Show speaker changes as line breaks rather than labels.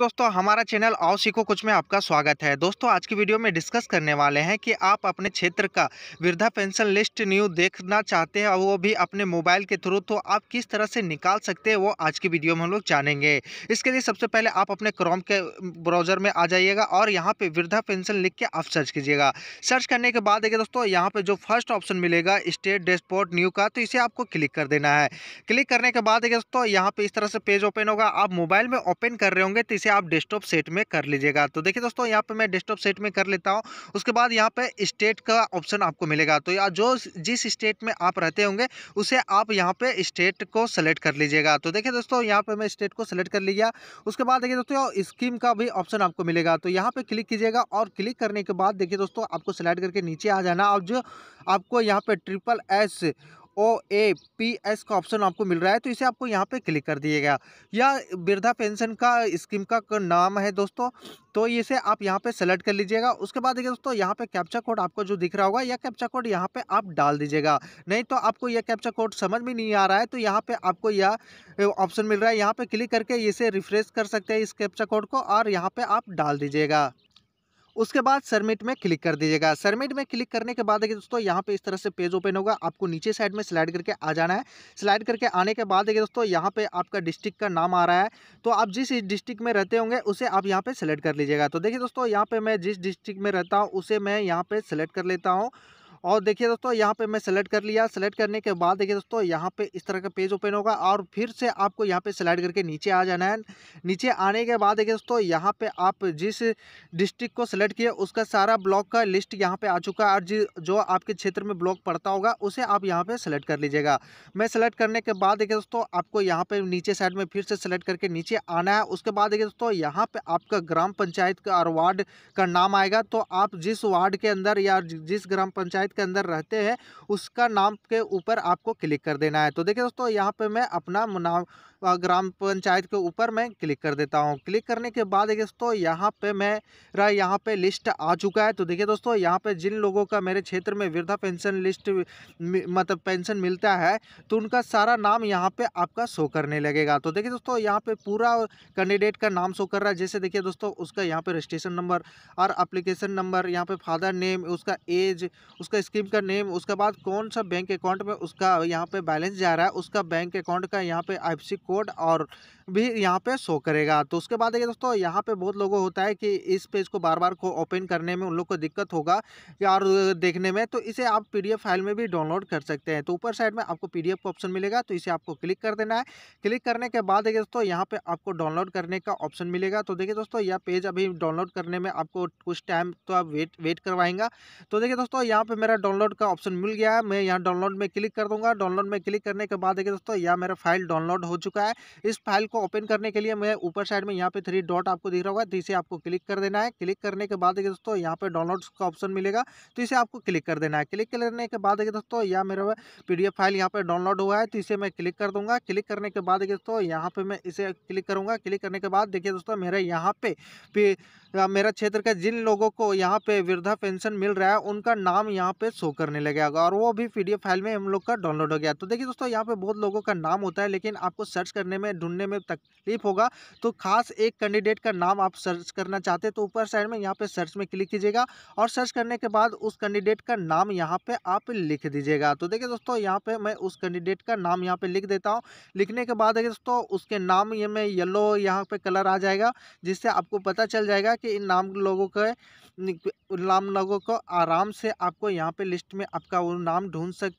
दोस्तों हमारा चैनल आओ सीखो कुछ में आपका स्वागत है दोस्तों आज की वीडियो में डिस्कस करने वाले हैं कि आप अपने क्षेत्र का वृद्धा पेंशन लिस्ट न्यू देखना चाहते हैं और वो भी अपने मोबाइल के थ्रू तो आप किस तरह से निकाल सकते हैं वो आज की वीडियो में हम लोग जानेंगे इसके लिए सबसे पहले आप अपने क्रोम के ब्राउजर में आ जाइएगा और यहाँ पर वृद्धा पेंशन लिख के आप सर्च कीजिएगा सर्च करने के बाद देखिए दोस्तों यहाँ पर जो फर्स्ट ऑप्शन मिलेगा स्टेट डेस्पोर्ट न्यू का तो इसे आपको क्लिक कर देना है क्लिक करने के बाद देखिए दोस्तों यहाँ पर इस तरह से पेज ओपन होगा आप मोबाइल में ओपन कर रहे होंगे तो इसे आप डेस्कटॉप सेट में कर लीजिएगा तो देखिए दोस्तों यहाँ पे मैं डेस्कटॉप सेट में कर लेता हूँ उसके बाद यहाँ पे स्टेट का ऑप्शन आपको मिलेगा तो या जो जिस स्टेट में आप रहते होंगे उसे आप यहाँ पर स्टेट को सेलेक्ट कर लीजिएगा तो देखिए दोस्तों यहाँ पर मैं स्टेट को सेलेक्ट कर लिया उसके बाद देखिए दोस्तों स्कीम का भी ऑप्शन आपको मिलेगा तो यहाँ पर क्लिक कीजिएगा और क्लिक करने के बाद देखिए दोस्तों आपको सेलेक्ट करके नीचे आ जाना और जो आपको यहाँ पर triple S O A P S का ऑप्शन आपको मिल रहा है तो इसे आपको यहाँ पे क्लिक कर दिएगा या वृद्धा पेंशन का स्कीम का नाम है दोस्तों तो इसे आप यहाँ पे सेलेक्ट कर लीजिएगा उसके बाद देखिए दोस्तों यहाँ पे कैप्चा कोड आपको जो दिख रहा होगा यह कैप्चा कोड यहाँ पे आप डाल दीजिएगा नहीं तो आपको यह कैप्चा कोड समझ में नहीं आ रहा है तो यहाँ पर आपको यह ऑप्शन मिल रहा है यहाँ पर क्लिक करके इसे रिफ्रेश कर सकते हैं इस कैप्चा कोड को और यहाँ पर आप डाल दीजिएगा उसके बाद सरमिट में क्लिक कर दीजिएगा सरमिट में क्लिक करने के बाद देखिए दोस्तों यहाँ पे इस तरह से पेज ओपन होगा आपको नीचे साइड में स्लाइड करके आ जाना है स्लाइड करके आने के बाद देखिए दोस्तों यहाँ पे आपका डिस्ट्रिक्ट का नाम आ रहा है तो आप जिस डिस्ट्रिक्ट में रहते होंगे उसे आप यहाँ पर सेलेक्ट कर लीजिएगा तो देखिए दोस्तों यहाँ पर मैं जिस डिस्ट्रिक्ट में रहता हूँ उसे मैं यहाँ पर सेलेक्ट कर लेता हूँ और देखिए दोस्तों यहाँ पे मैं सेलेक्ट कर लिया सेलेक्ट करने के बाद देखिए दोस्तों यहाँ पे इस तरह का पेज ओपन होगा और फिर से आपको यहाँ पे सेलेक्ट करके नीचे आ जाना है नीचे आने के बाद देखिए दोस्तों यहाँ पे आप जिस डिस्ट्रिक्ट को सेलेक्ट किए उसका सारा ब्लॉक का लिस्ट यहाँ पे आ चुका है और जो आपके क्षेत्र में ब्लॉक पड़ता होगा उसे आप यहाँ पर सेलेक्ट कर लीजिएगा मैं सेलेक्ट करने के बाद देखिए दोस्तों आपको यहाँ पर नीचे साइड में फिर से सेलेक्ट करके नीचे आना है उसके बाद देखिए दोस्तों यहाँ पर आपका ग्राम पंचायत का और वार्ड का नाम आएगा तो आप जिस वार्ड के अंदर या जिस ग्राम पंचायत के अंदर रहते हैं उसका नाम के ऊपर आपको क्लिक कर देना है तो देखिए दोस्तों यहाँ पर मैं अपना नाम ग्राम पंचायत के ऊपर मैं क्लिक कर देता हूँ क्लिक करने के बाद देखिए दोस्तों यहाँ पे मैं रहा यहाँ पे लिस्ट आ चुका है तो देखिए दोस्तों यहाँ पे जिन लोगों का मेरे क्षेत्र में वृद्धा पेंशन लिस्ट मतलब पेंशन मिलता है तो उनका सारा नाम यहाँ पे आपका शो करने लगेगा तो देखिए दोस्तों यहाँ पर पूरा कैंडिडेट का नाम शो कर रहा है जैसे देखिए दोस्तों उसका यहाँ पे रजिस्ट्रेशन नंबर और अप्लीकेशन नंबर यहाँ पे फादर नेम उसका एज उसका स्कीम का नेम उसके बाद कौन सा बैंक अकाउंट में उसका यहाँ पे बैलेंस जा रहा है उसका बैंक अकाउंट का यहाँ पे आईएफसी कोड और भी यहाँ पे शो करेगा तो उसके बाद देखिए दोस्तों यहाँ पे बहुत लोगों होता है कि इस पेज को बार बार को ओपन करने में उन लोग को दिक्कत होगा और देखने में तो इसे आप पी फाइल में भी डाउनलोड कर सकते हैं तो ऊपर साइड में आपको पी का ऑप्शन मिलेगा तो इसे आपको क्लिक कर देना है क्लिक करने के बाद देखिए दोस्तों यहाँ पर आपको डाउनलोड करने का ऑप्शन मिलेगा तो देखिए दोस्तों यह पेज अभी डाउनलोड करने में आपको कुछ टाइम तो आप वेट वेट करवाएंगा तो देखिए दोस्तों यहाँ पे मेरा डाउनलोड का ऑप्शन मिल गया है मैं यहाँ डाउनलोड में क्लिक कर दूंगा डाउनलोड में क्लिक करने के बाद देखिए दोस्तों यहाँ मेरा फाइल डाउनलोड हो चुका है इस फाइल को ओपन करने के लिए मैं ऊपर साइड में यहाँ पे थ्री डॉट आपको दिख रहा होगा तो इसे आपको क्लिक कर देना है क्लिक करने के बाद देखिए दोस्तों यहाँ पे डाउनलोड का ऑप्शन मिलेगा तो इसे आपको क्लिक कर देना है क्लिक करने के बाद देखिए दोस्तों यहाँ मेरा पी फाइल यहाँ पर डाउनलोड हुआ है तो इसे मैं क्लिक कर दूंगा क्लिक करने के बाद देखिए दोस्तों यहाँ पर मैं इसे क्लिक करूँगा क्लिक करने के बाद देखिए दोस्तों मेरा यहाँ पे मेरा क्षेत्र का जिन लोगों को यहाँ पे वृद्धा पेंशन मिल रहा है उनका नाम यहाँ पे शो करने लगेगा और वो भी पी फाइल में हम लोग का डाउनलोड हो गया तो देखिए दोस्तों यहाँ पे बहुत लोगों का नाम होता है लेकिन आपको सर्च करने में ढूंढने में तकलीफ होगा तो खास एक कैंडिडेट का नाम आप सर्च करना चाहते हैं तो ऊपर साइड में यहाँ पे सर्च में क्लिक कीजिएगा और सर्च करने के बाद उस कैंडिडेट का नाम यहाँ पे आप लिख दीजिएगा तो देखिए दोस्तों यहाँ पे मैं उस कैंडिडेट का नाम यहाँ पे लिख देता हूँ लिखने के बाद देखिए दोस्तों उसके नाम ये में येलो यहाँ पे कलर आ जाएगा जिससे आपको पता चल जाएगा कि इन नाम लोगों के नाम लोगों को आराम से आपको यहाँ यहाँ पे लिस्ट में आपका वो नाम ढूंढ सक